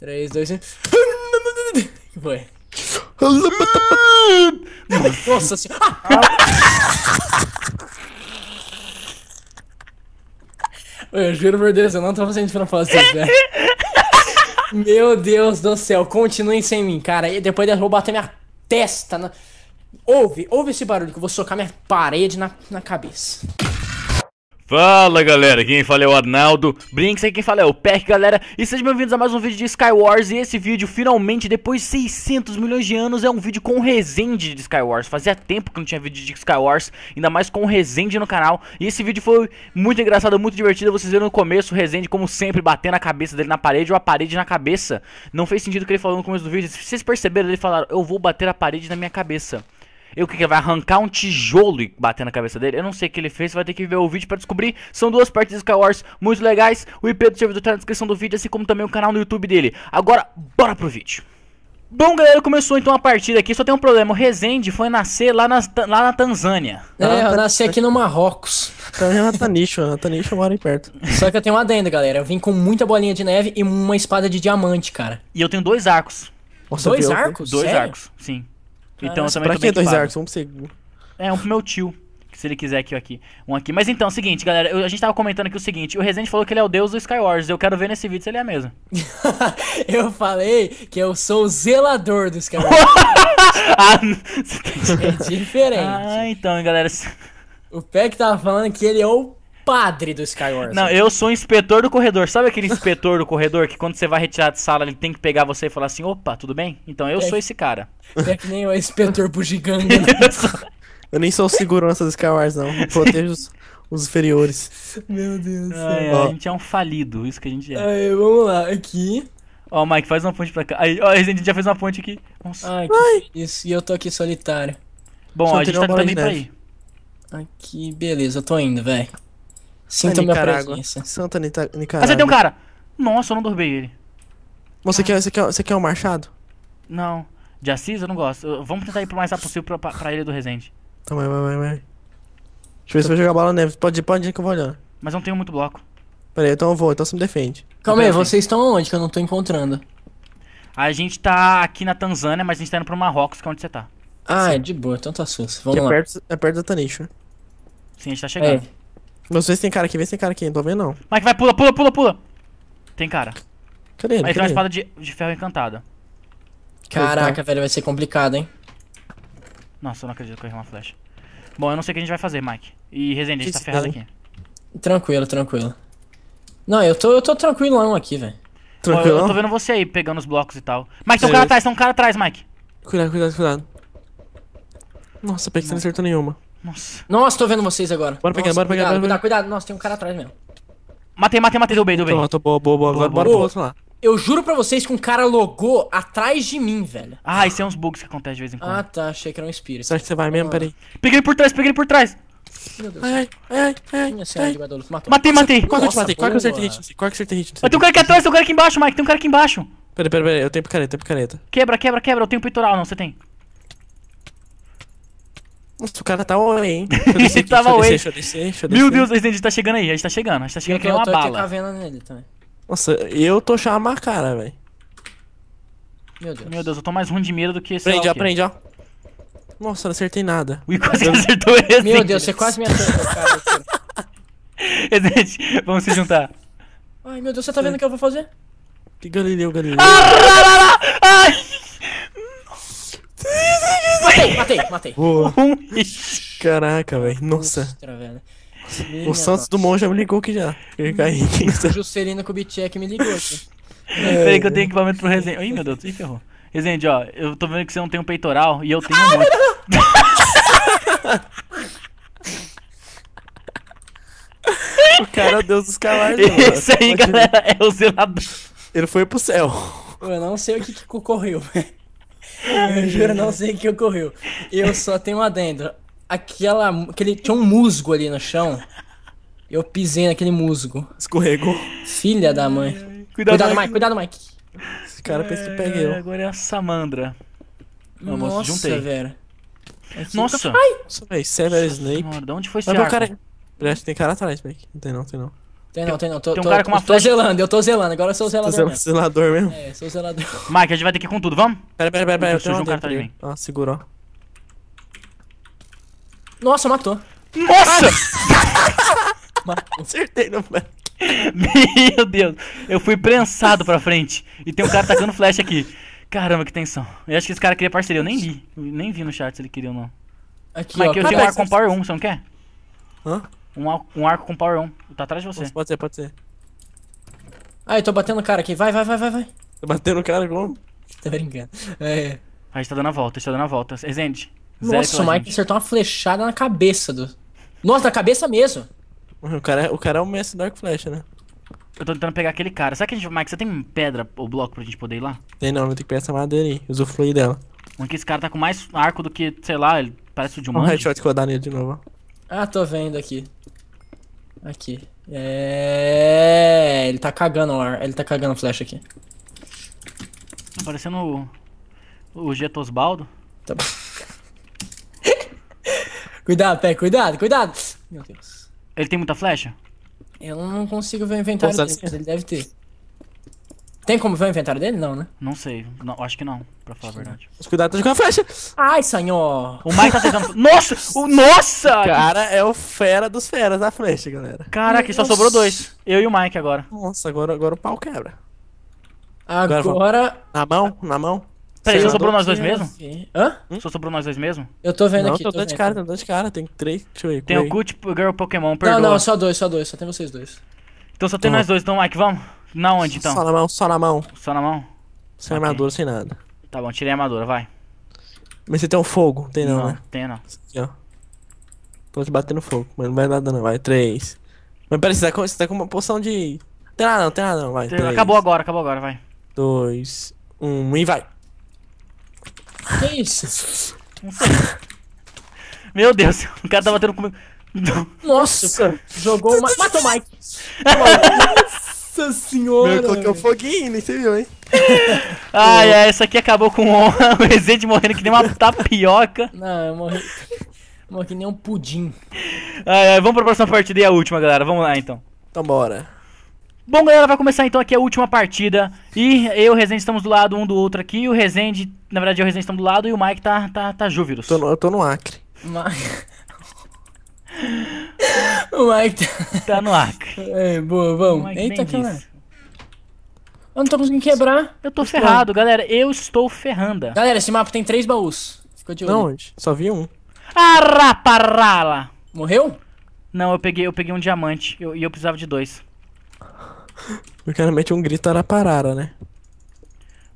3, 2, 1. que foi? Nossa senhora. Ah! Eu juro por Deus, eu não tava fazendo pra falar assim, velho. Meu Deus do céu, continuem sem mim, cara. E depois eu vou bater minha testa na. Ouve, ouve esse barulho que eu vou socar minha parede na, na cabeça. Fala galera, quem fala é o Arnaldo, Brinks aqui, quem fala é o Peck galera E sejam bem-vindos a mais um vídeo de Skywars E esse vídeo finalmente, depois de 600 milhões de anos, é um vídeo com resende de Skywars Fazia tempo que não tinha vídeo de Skywars, ainda mais com resende no canal E esse vídeo foi muito engraçado, muito divertido Vocês viram no começo o resende, como sempre, batendo a cabeça dele na parede Ou a parede na cabeça Não fez sentido o que ele falou no começo do vídeo Vocês perceberam ele falar, eu vou bater a parede na minha cabeça eu que, que vai arrancar um tijolo e bater na cabeça dele? Eu não sei o que ele fez, você vai ter que ver o vídeo para descobrir. São duas partes de Sky Wars muito legais. O IP do servidor tá na descrição do vídeo, assim como também o canal no YouTube dele. Agora, bora pro vídeo. Bom, galera, começou então a partida aqui. Só tem um problema. O Rezende foi nascer lá na, lá na Tanzânia. É, ah, eu tá- nasci aqui no Marrocos. Tá Natanicho, Natanicho mora aí perto. Só que eu tenho uma adendo, galera. Eu vim com muita bolinha de neve e uma espada de diamante, cara. E eu tenho dois arcos. Nossa, dois arcos? Dois Sério? arcos, sim. Então eu também pra que dois arcos? Um pra É, um pro meu tio. Se ele quiser aqui, aqui. Um aqui. Mas então, é seguinte, galera. Eu, a gente tava comentando aqui o seguinte. O Rezende falou que ele é o deus do Skywars. Eu quero ver nesse vídeo se ele é mesmo. eu falei que eu sou o zelador do Skywars. ah, é diferente. Ah, então, galera. O Peck tava falando que ele é o padre do Skywars. Não, eu sou o inspetor do corredor. Sabe aquele inspetor do corredor que quando você vai retirar de sala, ele tem que pegar você e falar assim: opa, tudo bem? Então eu é, sou esse cara. É que nem o inspetor bugiganga. Né? eu, eu nem sou o segurança do Skywars não. Eu protejo os, os inferiores. Meu Deus. céu. a gente é um falido, isso que a gente é. vamos lá, aqui. Ó, oh, Mike, faz uma ponte pra cá. Aí, ó, a gente já fez uma ponte aqui. Nossa. Ai, que isso. E eu tô aqui solitário. Bom, a gente tá também pra ir. Aqui, beleza, eu tô indo, velho. Sinta minha Santa Nicarágua. Ah, você tem um cara! Nossa, eu não dormei ele. Você, ah. quer, você, quer, você quer o um Machado? Não. De Assis eu não gosto. Vamos tentar ir pro mais rápido possível pra, pra, pra ilha do Resende. Tá, vai, vai, vai, vai. Deixa eu ver se vou jogar bola neve. Pode ir pra onde que eu vou olhar. Mas não tenho muito bloco. Pera aí, então eu vou, então você me defende. Calma aí, vocês estão onde que eu não tô encontrando? A gente tá aqui na Tanzânia, mas a gente tá indo pro Marrocos, que é onde você tá. Ah, Sim. é de boa, então tá sus. É vamos é lá. Perto, é perto da Tanisha. Sim, a gente tá chegando. É. Mas vê se tem cara aqui, vê se tem cara aqui, não tô vendo não. Mike, vai, pula, pula, pula, pula. Tem cara. Cadê ele? Aí tem uma espada de, de ferro encantada. Caraca, velho, vai ser complicado, hein? Nossa, eu não acredito que eu errei uma flecha. Bom, eu não sei o que a gente vai fazer, Mike. E Resende, a gente tá ferrado aqui. Tranquilo, tranquilo. Não, eu tô, eu tô tranquilão aqui, velho. Tranquilo? Eu, tô vendo você aí pegando os blocos e tal. Mike, tem um cara atrás, tem um cara atrás, Mike. Cuidado, cuidado, cuidado. Nossa, peguei que você não acertou nenhuma. Nossa. Nossa, tô vendo vocês agora. Bora pegar, bora pegar. Cuidado, cuidado, cuidado. Nossa, tem um cara atrás mesmo. Matei, matei, matei. Deu bem, deu bem. Tô, tô boa, boa, boa. Agora bora outro lá. Eu juro pra vocês que um cara logou atrás de mim, velho. Ah, isso é uns bugs que acontece de vez em quando. Ah, tá. Achei que era um espírito. Será que você vai mesmo? Peraí. Peguei ele por trás, peguei ele por trás. Meu Deus. Ai, ai, ai. Minha senhora ai. Matei, matei. Qual que eu te matei? que eu hit? Tem um cara aqui atrás, tem um cara aqui embaixo, Mike. Tem um cara aqui embaixo. Peraí, peraí, peraí. Eu tenho picareta, tenho picareta. Quebra, quebra, quebra. Eu tenho peitoral, não. Você tem. Nossa, o cara tá away, hein? Ele tava away. Deixa eu descer, deixa eu descer. Meu Deus, a gente tá chegando aí, a gente tá chegando, a gente tá chegando aqui, é uma bala. Eu tô Cavena nele também. Nossa, eu tô achando a cara, velho. Meu Deus. Meu Deus, eu tô mais ruim de mira do que esse. Prende, ó, prende, ó. Nossa, não acertei nada. O Igor quase acertou esse. Meu Deus, você quase me acertou, cara. Resident, vamos se juntar. Ai, meu Deus, você tá vendo o que eu vou fazer? Que Galileu, Galileu. Ah, lá, lá, lá. Ai! Matei, matei, matei. Caraca, velho. Nossa. Ostra, velho. O Santos Dumont já me ligou aqui já. Ele caiu O Juscelino Kubitschek me ligou aqui. Peraí que eu tenho equipamento pro Resende. Ih, meu Deus, ih, ferrou. Resende, ó, eu tô vendo que você não tem um peitoral e eu tenho um monte. o cara é o deus dos cavalos. Isso aí, galera, é o zelador. Ele foi pro céu. Eu não sei o que, que ocorreu, velho. Eu juro, não sei o que ocorreu. Eu só tenho um adendo. Aquela, aquele, tinha um musgo ali no chão. Eu pisei naquele musgo. Escorregou. Filha da mãe. Cuidado, cuidado Mike. Mike, cuidado, Mike. Esse cara pensa que peguei eu. É, agora é a Samandra. Vamos, Nossa, juntei. velho. Aqui. Nossa! Ai! Nossa, velho, Sever Snape. Mano, de onde foi esse cara... Parece é- que tem cara atrás, Mike. Não tem não, tem não. Tem não, tem não. Tô, tem um tô, cara com uma flecha. Tô zelando, eu tô zelando. Agora eu sou zelador. Tô mesmo. zelador mesmo? É, sou zelador. Mike, a gente vai ter que ir com tudo, vamos? Pera, pera, pera, pera. Surgiu um cara de mim. Ah, segurou. Nossa, matou. Nossa! Ah! matou. Acertei no Mike. Meu Deus, eu fui prensado pra frente. E tem um cara tacando flecha aqui. Caramba, que tensão. Eu acho que esse cara queria parceria, eu nem vi. Eu nem vi no chat se ele queria ou não. Aqui, Mike, ó, eu tenho é um ar com Power 1, você não quer? Hã? Um, um arco com power 1. Tá atrás de você. Pode ser, pode ser. Ah, eu tô batendo o cara aqui. Vai, vai, vai, vai, vai. Tô batendo o cara como? tá brincando. É. A gente tá dando a volta, a gente tá dando a volta. Exende. Nossa, o Mike gente. acertou uma flechada na cabeça do. Nossa, na cabeça mesmo! O cara, é, o cara é o mestre Dark Flash né? Eu tô tentando pegar aquele cara. Será que a gente. Mike, você tem pedra ou bloco pra gente poder ir lá? Tem não, vou ter que pegar essa madeira aí. Usufruir dela. que esse cara tá com mais arco do que, sei lá, ele parece o de um. Um headshot que eu vou dar nele de novo, ó. Ah, tô vendo aqui. Aqui. É. Ele tá cagando o ar. Ele tá cagando flecha aqui. Tá parecendo o. O Getosbaldo. Tá bom. cuidado, pé, cuidado, cuidado. Meu Deus. Ele tem muita flecha? Eu não consigo ver o inventário dele, mas ele deve ter. Tem como ver o inventário dele? Não, né? Não sei. Não, acho que não, pra falar a verdade. Mas cuidado, com jogando flecha. Ai, senhor. O Mike tá tentando... nossa! O... Nossa! O cara é o fera dos feras da flecha, galera. Caraca, só sobrou dois. Eu e o Mike agora. Nossa, agora, agora o pau quebra. Agora... agora... Na mão? Na mão? Peraí, só sobrou nós dois mesmo? Hã? Hum? Só sobrou nós dois mesmo? Eu tô vendo não, aqui. Não, tô, tô de cara, Tem três. Deixa eu ver. Tem o Good Girl Pokémon, perdoa. Não, não, só dois, só dois. Só tem vocês dois. Então só tem então nós dois. Então, Mike, vamos. Na onde então? Só na mão, só na mão. Só na mão? Sem okay. armadura, sem nada. Tá bom, tirei a armadura, vai. Mas você tem um fogo? Tem não, não né? Tem não. Aqui, ó. Tô te batendo fogo, mas não vai nada não, vai. Três. Mas peraí, você tá você tá com uma poção de. Tem nada não, tem nada não, vai. Três. Acabou agora, acabou agora, vai. Dois, um e vai. Que isso? Não sei. Meu Deus, o cara tá batendo comigo. Nossa, jogou Matou o Mike! Nossa senhora! Meu, coloquei um foguinho, nem você viu, hein? ai, ai, isso aqui acabou com O Rezende morrendo que nem uma tapioca. Não, eu morri. Morri que nem um pudim. Ai, ai, vamos pra próxima partida e a última, galera. Vamos lá então. Então bora. Bom, galera, vai começar então aqui a última partida. E eu e o Rezende estamos do lado um do outro aqui. O Rezende, na verdade, eu e o Rezende estamos do lado e o Mike tá, tá, tá Júviros. Tô no, eu tô no Acre. Mas... o Mike tá... tá no ar. É, boa, vamos. Eita, cara. Eu não tô conseguindo quebrar. Eu tô tá estou... ferrado, galera. Eu estou ferrando. Galera, esse mapa tem três baús. Ficou de olho. Não, só vi um. Araparala! Morreu? Não, eu peguei, eu peguei um diamante e eu, eu, precisava de dois. O cara mete um grito araparara, né?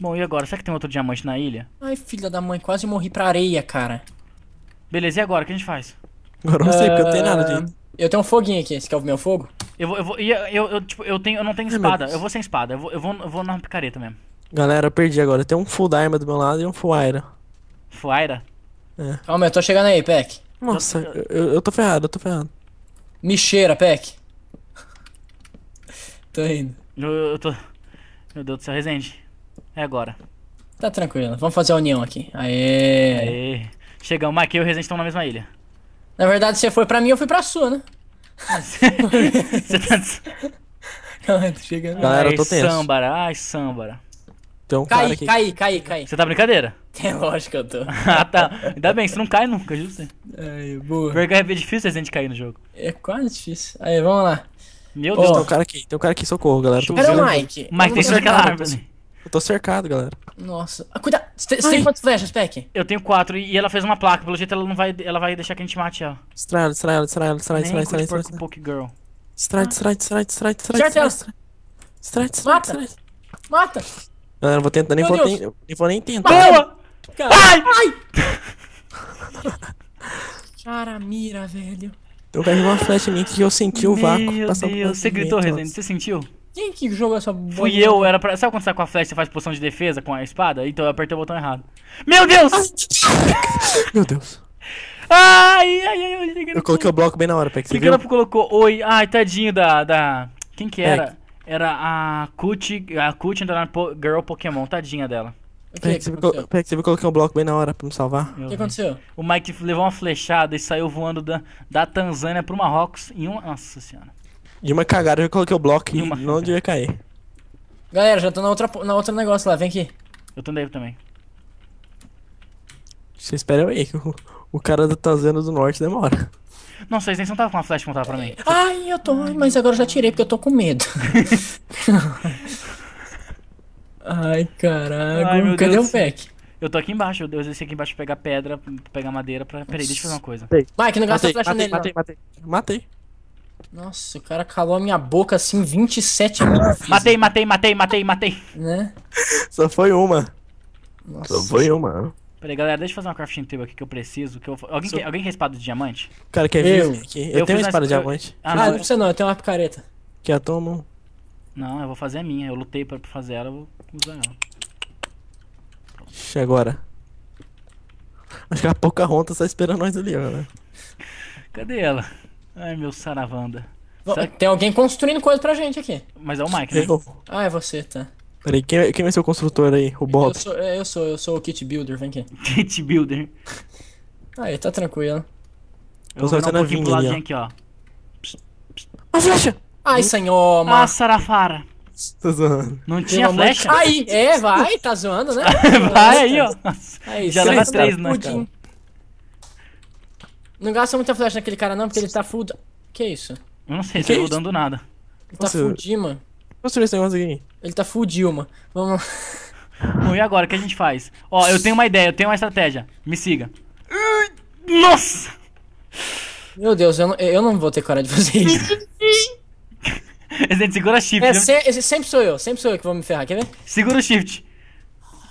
Bom, e agora? Será que tem outro diamante na ilha? Ai, filha da mãe, quase morri pra areia, cara. Beleza, e agora? O que a gente faz? Agora eu não sei, porque eu não tenho nada direito. Ah, eu tenho um foguinho aqui, você quer o meu fogo? Eu vou, eu vou, eu, eu, tipo, eu, tenho, eu não tenho espada, eu vou sem espada, eu vou, eu vou, eu vou na picareta mesmo. Galera, eu perdi agora, tem um full da arma do meu lado e um full iron. Full iron? É. Calma, eu tô chegando aí, Peck. Nossa, Eu, eu tô ferrado, eu tô ferrado. Me cheira, Peck. tô indo. Eu, eu tô... Meu Deus do céu, Resende. É agora. Tá tranquilo, vamos fazer a união aqui. Aê! Aê. Chegamos, Mike e o Resende estão na mesma ilha. Na verdade, você foi pra mim, eu fui pra sua, né? você tá... Calma, tô Galera, eu tô tenso. Sâmbara, ai, Sâmbara. Então, um cai, cai, cai. Você tá brincadeira? É lógico que eu tô. ah, tá. Ainda bem, você não cai nunca, juro você. Ai, boa. Porque é difícil a gente cair no jogo. É quase difícil. Aí, vamos lá. Meu Deus. Oh. Tem um cara aqui, tem um cara aqui, socorro, galera. o Mike. Mike, tem cercado, aquela árvore. Eu tô cercado, galera. Nossa. Ah, cuidado! Você tem quantas flechas, Peck? Eu tenho quatro. E ela fez uma placa. Pelo jeito ela não vai. Ela vai deixar que a gente mate ela. Distrai ela, distrai ela, distrai ela, distrai ela, distrai ela. Distrai, girl. Distrai, distrai, distrai, distrai, distrai. Distrai, distrai, Mata! Não, Galera, vou tentar, nem vou, nem, nem vou nem tentar. Boa! Ai! Ai! Charamira, velho. Eu então ganhei uma flecha em mim que eu senti o vácuo Meu passando Deus, você gritou, Rezende? Você sentiu? Quem que jogou essa bola? Fui eu, era pra... Sabe quando você tá com a flecha, você faz posição de defesa com a espada? Então eu apertei o botão errado. Meu Deus! Meu Deus. Ai, ai, ai, eu Eu coloquei o bloco bem na hora, Peck, que. viu? Que colocou, oi, ai, tadinho da... da... Quem que era? Peck. Era a Cutie, a Cutie da Girl Pokémon, tadinha dela. Peraí, você, você viu colocar um bloco bem na hora pra me salvar? O que aconteceu? O Mike levou uma flechada e saiu voando da, da Tanzânia pro Marrocos em um. Nossa senhora. De uma cagada eu coloquei o bloco e não devia cair. Galera, já tô na outra, na outra negócio lá, vem aqui. Eu nele também. Você espera aí, que o, o cara da Tazena do Norte demora. Nossa, eles nem são tava com uma flecha montada pra mim. Ai, eu tô, mas agora eu já tirei porque eu tô com medo. Ai, caralho Ai, Cadê Deus. o pack? Eu tô aqui embaixo, eu desci aqui embaixo pra pegar pedra, pra pegar madeira pra. Peraí, deixa eu fazer uma coisa. Matei. Mike, não gasta matei, flecha matei, nele. Matei, não. matei, matei. Nossa, o cara calou a minha boca assim 27 minutos. Matei, matei, matei, matei, matei. Né? Só foi uma. Nossa. Só foi uma. Peraí, galera, deixa eu fazer uma crafting table aqui que eu preciso. Que eu... Alguém, Sou... quer, alguém quer espada de diamante? Cara, quer ver? vir? Eu, eu, eu tenho uma espada de eu... diamante. Ah, ah não, precisa não, eu tenho uma picareta. Que a mão? Não, eu vou fazer a minha. Eu lutei pra fazer ela, eu vou usar ela. Ixi, agora. Acho que a Pocahontas tá esperando nós ali, né? Cadê ela? Ai, meu saravanda. Será... Tem alguém construindo coisa pra gente aqui. Mas é o Mike, né? Eu. Ah, é você, tá. Peraí, quem, quem vai ser o construtor aí? O Bob? Eu sou, é, eu sou, eu sou o Kit Builder, vem aqui. Kit Builder. Aí, tá tranquilo. Eu, eu vou dar um pouquinho pro ladinho aqui, ó. Psst, psst. Uma flecha! Ai, hum? senhor, mano. Ah, Sarafara. Tô zoando. Não tinha flecha? Aí, é, vai, tá zoando, né? vai aí, ó. Aí, Já leva três, né, cara? Não gasta muita flecha naquele cara, não, porque ele tá full. Que isso? Eu não sei, Ele se eu nada. Ele tá Nossa, full Dima. Construir esse negócio aqui. Ele tá full Dilma. Vamos. Bom, e agora? O que a gente faz? Ó, eu tenho uma ideia, eu tenho uma estratégia. Me siga. Nossa! Meu Deus, eu não, eu não vou ter coragem de fazer isso. Resident, segura shift. É, né? se, sempre sou eu, sempre sou eu que vou me ferrar, quer ver? Segura o shift.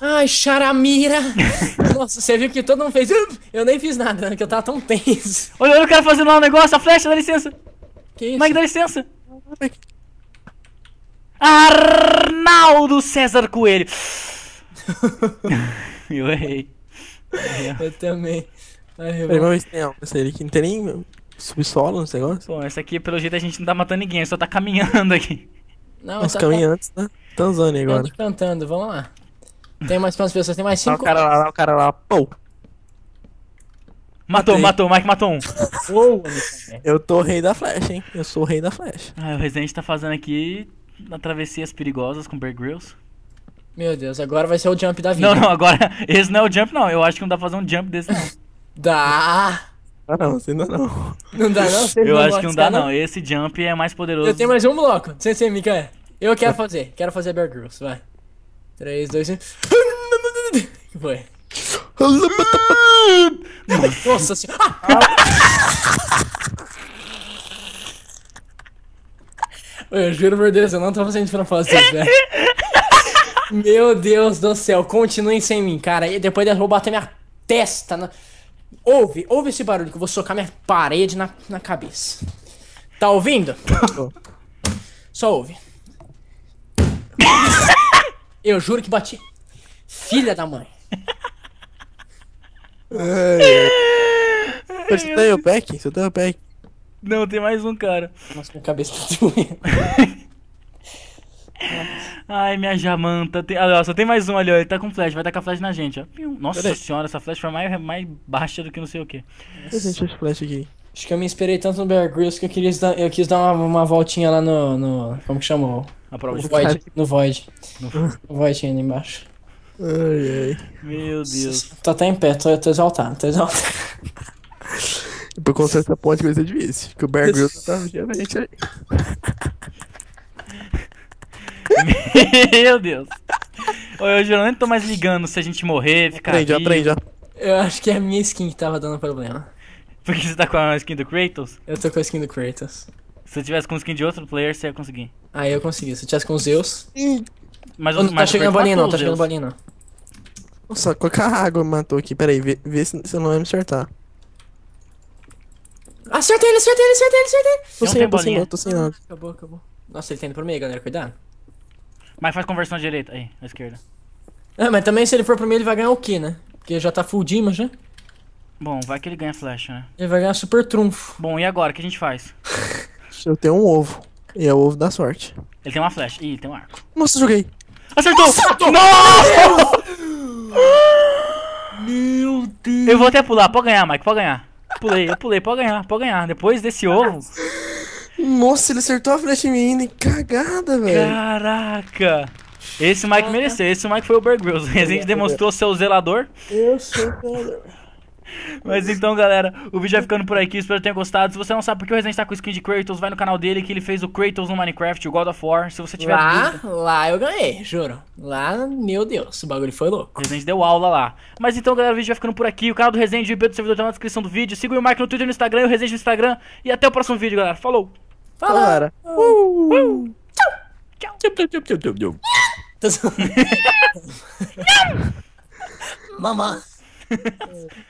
Ai, charamira! Nossa, você viu que todo mundo fez. Eu nem fiz nada, né? Que eu tava tão tenso. Olha, eu quero fazer lá um negócio, a flecha, dá licença! Que isso? Mike, dá licença! Arnaldo César Coelho! eu errei. Eu também. eu Primeiro ele que não tem nem subsolo nesse negócio. Bom, essa aqui pelo jeito a gente não tá matando ninguém, só tá caminhando aqui. Não, Nós tá caminhantes, tá... tá né? Tanzânia tá agora. Cantando, vamos lá. Tem mais quantas pessoas? Tem mais tá cinco? Olha o cara lá, tá o cara lá, pô. Matou, Matei. matou, Mike matou um. eu tô rei da flecha, hein? Eu sou o rei da flecha. Ah, o Resident tá fazendo aqui na travessias perigosas com Bear Grylls. Meu Deus, agora vai ser o jump da vida. Não, não, agora. Esse não é o jump, não. Eu acho que não dá pra fazer um jump desse, não. dá! Ah, não, você ainda não. Não dá não? Você eu não acho que não dá não. não. Esse jump é mais poderoso. Eu tenho mais um bloco. Sem ser, Mika. Eu quero fazer. Quero fazer Bear Grylls, vai. 3, 2, 1. que foi? Nossa senhora! Ah! Eu juro por Deus, eu não tô fazendo isso pra fazer isso, velho. Meu Deus do céu, continuem sem mim, cara. E depois eu vou bater minha testa na. Ouve, ouve esse barulho que eu vou socar minha parede na, na cabeça. Tá ouvindo? Só ouve. Eu juro que bati. Filha da mãe. você tem tá o pack? Você tem tá o pack? Não, tem mais um cara. Nossa, minha cabeça tá doendo. Ai, minha jamanta. Tem... só tem mais um ali, ó. Ele tá com flash, vai tacar flash na gente, ó. Nossa senhora, essa flash foi mais, mais baixa do que não sei o que. Deixa eu flash aqui. Acho que eu me inspirei tanto no Bear Grylls que eu, queria, eu quis dar uma, uma voltinha lá no, no Como que chamou? prova no de Void. Cara. No Void. No, Void ainda embaixo. Ai, ai. Meu Deus. Tô até em pé, tô, tô exaltado, tô exaltado. Por conta dessa ponte vai ser é difícil, porque o Bear Grylls tá vendo a gente aí. Meu Deus. Eu já nem tô mais ligando se a gente morrer, ficar. aprende, ó. Eu acho que é a minha skin que tava dando problema. Porque você tá com a skin do Kratos? Eu tô com a skin do Kratos. Se eu tivesse com skin de outro player, você ia conseguir. Ah, eu consegui. Se eu tivesse com os Zeus. Mas tá não, tá chegando bolinha não, tá chegando bolinha não. Nossa, qualquer é água matou aqui. Pera aí, vê, vê se, você eu não vai me acertar. Acertei ele, acertei ele, acertei ele, acertei ele. Tô sem, tô sem nada, tô sem nada. Acabou, acabou. Nossa, ele tá indo pro meio, galera, cuidado. Mas faz conversão à direita, aí, à esquerda. Ah, mas também se ele for pro meio ele vai ganhar o quê, né? Porque já tá full Dima né? Bom, vai que ele ganha flecha, né? Ele vai ganhar super trunfo. Bom, e agora? O que a gente faz? Eu tenho um ovo. E é o ovo da sorte. Ele tem uma flecha. Ih, tem um arco. Nossa, joguei! Acertou! Acertou! Não! Meu Deus! Eu vou até pular. Pode ganhar, Mike. Pode ganhar. Pulei, eu pulei. Pode ganhar, pode ganhar. Depois desse ovo... Nossa, ele acertou a flecha em mim ainda. Cagada, velho. Caraca. Esse Mike mereceu. Esse Mike foi o Bear Grylls. A gente demonstrou ser o zelador. Eu sou o zelador. Mas uhum. então, galera, o vídeo vai ficando por aqui. Espero que tenha gostado. Se você não sabe por que o Resident tá com skin de Kratos, vai no canal dele que ele fez o Kratos no Minecraft, o God of War. Se você tiver lá, dúvida... lá eu ganhei, juro. Lá, meu Deus, o bagulho foi louco. O Resident deu aula lá. Mas então, galera, o vídeo vai ficando por aqui. O canal do Resident e o IP do servidor tá na descrição do vídeo. Siga o Mike no Twitter e no Instagram, o Resident no Instagram. E até o próximo vídeo, galera. Falou! Falou! tchau Uh, uh. Tchau! Tchau! Tchau, tchau, tchau, tchau. tchau tchau